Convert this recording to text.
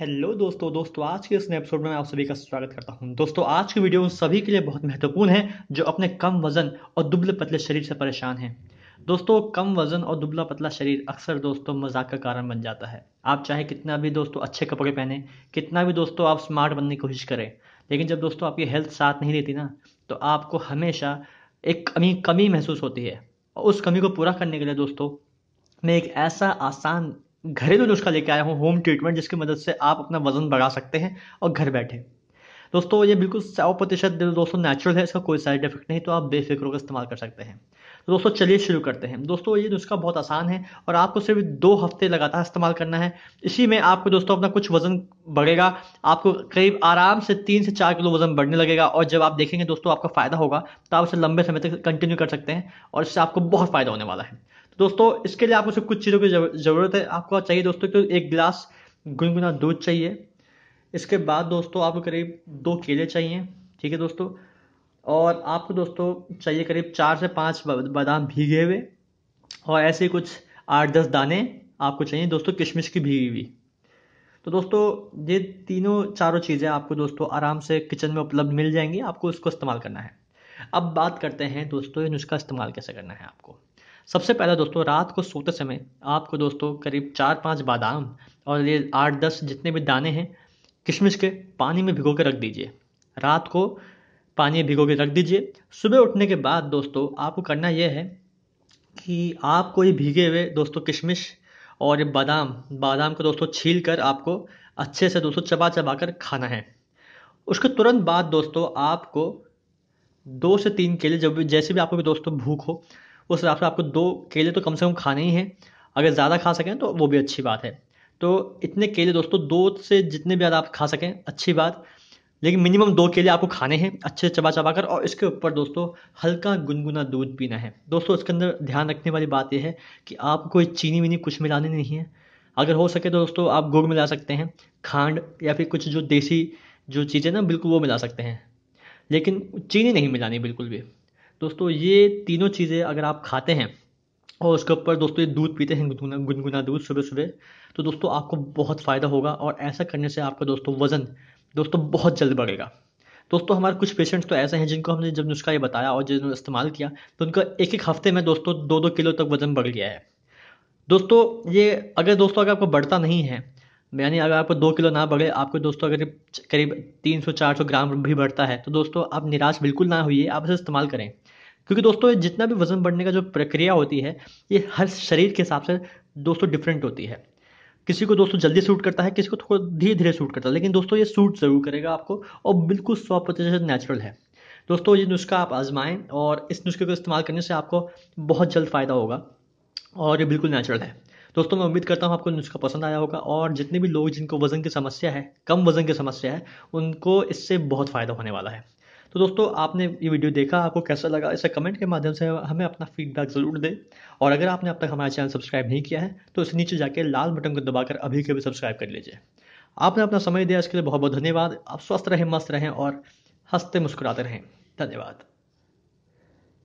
hello दोस्तों दोस्तों आज के इस नए एपिसोड में मैं आप सभी का स्वागत करता हूं दोस्तों आज की वीडियो उन सभी के लिए बहुत महत्वपूर्ण है जो अपने कम वजन और दुबले पतले शरीर से परेशान हैं दोस्तों कम वजन और दुबला पतला शरीर अक्सर दोस्तों मजाक का कारण बन जाता है आप चाहे कितना भी दोस्तों अच्छे कपड़े पहने कितना भी दोस्तों आप स्मार्ट बनने की कोशिश करें लेकिन जब दोस्तों आपकी हेल्थ साथ नहीं देती ना तो आपको हमेशा एक कमी कमी महसूस होती है और उस कमी को पूरा करने के लिए दोस्तों मैं एक ऐसा आसान घरेलू नुस्खा लेके आया हूँ होम ट्रीटमेंट जिसकी मदद से आप अपना वजन बढ़ा सकते हैं और घर बैठे दोस्तों ये बिल्कुल सौ प्रतिशत दोस्तों नेचुरल है इसका कोई साइड इफेक्ट नहीं तो आप बेफिक्र होकर इस्तेमाल कर सकते हैं तो दोस्तों चलिए शुरू करते हैं दोस्तों ये नुस्खा बहुत आसान है और आपको सिर्फ दो हफ्ते लगातार इस्तेमाल करना है इसी में आपको दोस्तों अपना कुछ वजन बढ़ेगा आपको करीब आराम से तीन से चार किलो वजन बढ़ने लगेगा और जब आप देखेंगे दोस्तों आपका फायदा होगा तो आप इसे लंबे समय तक कंटिन्यू कर सकते हैं और इससे आपको बहुत फायदा होने वाला है दोस्तों इसके लिए आपको सिर्फ कुछ चीज़ों की ज़रूरत है आपको चाहिए दोस्तों तो एक गिलास गुनगुना दूध चाहिए इसके बाद दोस्तों आपको करीब दो केले चाहिए ठीक है दोस्तों और आपको दोस्तों चाहिए करीब चार से पाँच बादाम भीगे हुए और ऐसे कुछ आठ दस दाने आपको चाहिए दोस्तों किशमिश की भीगी हुई तो दोस्तों ये तीनों चारों चीज़ें आपको दोस्तों आराम से किचन में उपलब्ध मिल जाएंगी आपको उसको इस्तेमाल करना है अब बात करते हैं दोस्तों ये उसका इस्तेमाल कैसे करना है आपको सबसे पहला दोस्तों रात को सोते समय आपको दोस्तों करीब चार पाँच बादाम और ये आठ दस जितने भी दाने हैं किशमिश के पानी में भिगो के रख दीजिए रात को पानी भिगो के रख दीजिए सुबह उठने के बाद दोस्तों आपको करना यह है कि आपको ये भीगे हुए दोस्तों किशमिश और ये बादाम बादाम को दोस्तों छील कर आपको अच्छे से दोस्तों चबा चबा कर खाना है उसके तुरंत बाद दोस्तों आपको दो से तीन केले जब जैसे भी आपको दोस्तों भूख हो उस हिसाब से आपको दो केले तो कम से कम खाने ही हैं अगर ज़्यादा खा सकें तो वो भी अच्छी बात है तो इतने केले दोस्तों दो से जितने भी आप खा सकें अच्छी बात लेकिन मिनिमम दो केले आपको खाने हैं अच्छे चबा चबा कर और इसके ऊपर दोस्तों हल्का गुनगुना दूध पीना है दोस्तों इसके अंदर ध्यान रखने वाली बात यह है कि आप कोई चीनी वीनी कुछ मिलाने नहीं है अगर हो सके तो दोस्तों आप गुड़ मिला सकते हैं खांड या फिर कुछ जो देसी जो चीज़ें ना बिल्कुल वो मिला सकते हैं लेकिन चीनी नहीं मिलानी बिल्कुल भी दोस्तों ये तीनों चीज़ें अगर आप खाते हैं और उसके ऊपर दोस्तों ये दूध पीते हैं गुनगुना गुनगुना दूध सुबह सुबह तो दोस्तों आपको बहुत फ़ायदा होगा और ऐसा करने से आपका दोस्तों वज़न दोस्तों बहुत जल्द बढ़ेगा दोस्तों हमारे कुछ पेशेंट्स तो ऐसे हैं जिनको हमने जब नुस्खा ये बताया और जिन्होंने इस्तेमाल किया तो उनका एक एक हफ्ते में दोस्तों दो दो किलो तक वज़न बढ़ गया है दोस्तों ये अगर दोस्तों अगर आपको बढ़ता नहीं है यानी अगर आपको दो किलो ना बढ़े आपको दोस्तों अगर करीब तीन सौ चार सौ ग्राम भी बढ़ता है तो दोस्तों आप निराश बिल्कुल ना होइए आप इसे इस्तेमाल करें क्योंकि दोस्तों जितना भी वज़न बढ़ने का जो प्रक्रिया होती है ये हर शरीर के हिसाब से दोस्तों डिफरेंट होती है किसी को दोस्तों जल्दी सूट करता है किसी को थोड़ा धीरे धीरे सूट करता है लेकिन दोस्तों ये सूट ज़रूर करेगा आपको और बिल्कुल सौ प्रतिशत नेचुरल है दोस्तों ये नुस्खा आप आजमाएं और इस नुस्खे को इस्तेमाल करने से आपको बहुत जल्द फ़ायदा होगा और ये बिल्कुल नेचुरल है दोस्तों मैं उम्मीद करता हूँ आपको नुस्खा पसंद आया होगा और जितने भी लोग जिनको वज़न की समस्या है कम वज़न की समस्या है उनको इससे बहुत फ़ायदा होने वाला है तो दोस्तों आपने ये वीडियो देखा आपको कैसा लगा इसे कमेंट के माध्यम से हमें अपना फीडबैक ज़रूर दें और अगर आपने अब तक हमारा चैनल सब्सक्राइब नहीं किया है तो इसे नीचे जाके लाल बटन को दबाकर अभी के भी सब्सक्राइब कर लीजिए आपने अपना समय दिया इसके लिए बहुत बहुत धन्यवाद आप स्वस्थ रहें मस्त रहें और हंसते मुस्कुराते रहें धन्यवाद